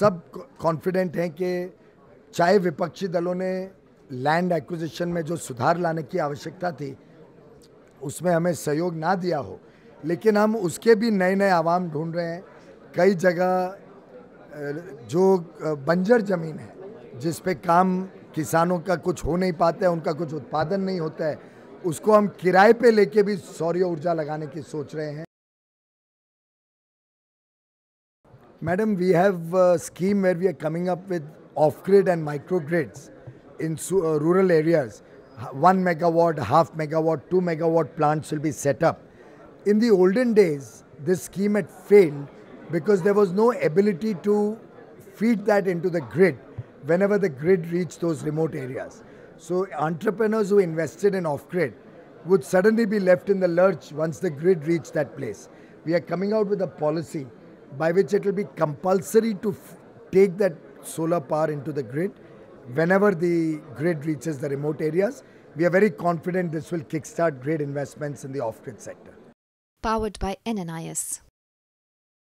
सब कॉन्फिडेंट हैं कि चाहे विपक्षी दलों ने लैंड एक्विजिशन में जो सुधार लाने की आवश्यकता थी उसमें हमें सहयोग ना दिया हो लेकिन हम उसके भी नए नए आवाम ढूंढ रहे हैं कई जगह जो बंजर ज़मीन है जिस पे काम किसानों का कुछ हो नहीं पाता है उनका कुछ उत्पादन नहीं होता है उसको हम किराए पे लेके भी सौर्य ऊर्जा लगाने की सोच रहे हैं Madam, we have a scheme where we are coming up with off-grid and microgrids in uh, rural areas. One megawatt, half megawatt, two megawatt plants will be set up. In the olden days, this scheme had failed because there was no ability to feed that into the grid whenever the grid reached those remote areas. So entrepreneurs who invested in off-grid would suddenly be left in the lurch once the grid reached that place. We are coming out with a policy by which it will be compulsory to take that solar power into the grid whenever the grid reaches the remote areas. We are very confident this will kickstart grid investments in the off grid sector. Powered by NNIS.